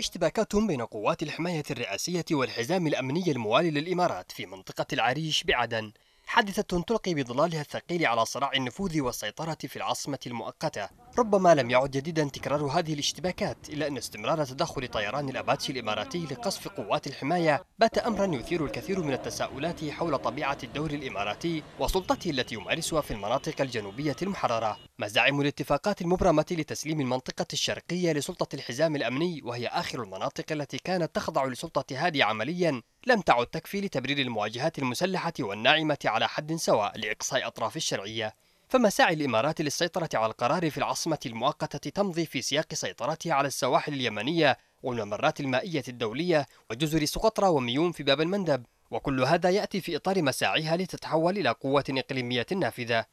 اشتباكات بين قوات الحماية الرئاسية والحزام الأمني الموالي للإمارات في منطقة العريش بعدن حادثة تلقي بظلالها الثقيل على صراع النفوذ والسيطرة في العاصمة المؤقتة ربما لم يعد جديدا تكرار هذه الاشتباكات إلا أن استمرار تدخل طيران الأباتشي الإماراتي لقصف قوات الحماية بات أمرا يثير الكثير من التساؤلات حول طبيعة الدور الإماراتي وسلطته التي يمارسها في المناطق الجنوبية المحررة مزاعم الاتفاقات المبرمة لتسليم المنطقة الشرقية لسلطة الحزام الأمني وهي آخر المناطق التي كانت تخضع لسلطة هادي عمليا لم تعد تكفي لتبرير المواجهات المسلحة والناعمة على حد سواء لإقصاء أطراف الشرعية فما سعي الإمارات للسيطرة على القرار في العاصمة المؤقتة تمضي في سياق سيطرتها على السواحل اليمنية والممرات المائية الدولية وجزر سقطرى وميون في باب المندب وكل هذا يأتي في إطار مساعيها لتتحول إلى قوة إقليمية نافذة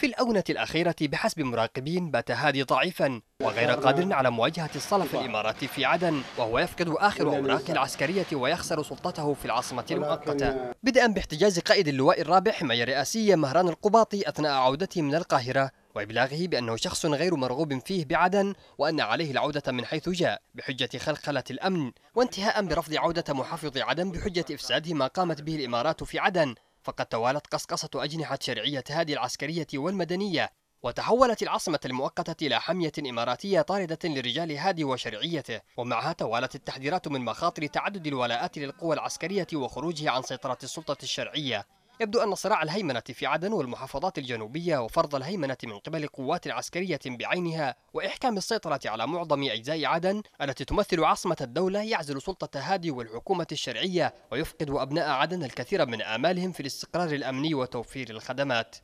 في الأونة الأخيرة بحسب مراقبين بات هادي ضعيفا وغير قادر على مواجهة الصلف الإماراتي في عدن وهو يفقد آخر أوراقه العسكرية ويخسر سلطته في العاصمة المؤقتة بدءا باحتجاز قائد اللواء الرابع حماية رئاسية مهران القباطي أثناء عودته من القاهرة وإبلاغه بأنه شخص غير مرغوب فيه بعدن وأن عليه العودة من حيث جاء بحجة خلخلة الأمن وانتهاء برفض عودة محافظ عدن بحجة إفساده ما قامت به الإمارات في عدن فقد توالت قصقصة أجنحة شرعية هذه العسكرية والمدنية وتحولت العاصمة المؤقتة إلى حمية إماراتية طاردة لرجال هادي وشرعيته ومعها توالت التحذيرات من مخاطر تعدد الولاءات للقوى العسكرية وخروجه عن سيطرة السلطة الشرعية يبدو أن صراع الهيمنة في عدن والمحافظات الجنوبية وفرض الهيمنة من قبل قوات عسكرية بعينها وإحكام السيطرة على معظم أجزاء عدن التي تمثل عاصمة الدولة يعزل سلطة هادي والحكومة الشرعية ويفقد أبناء عدن الكثير من آمالهم في الاستقرار الأمني وتوفير الخدمات.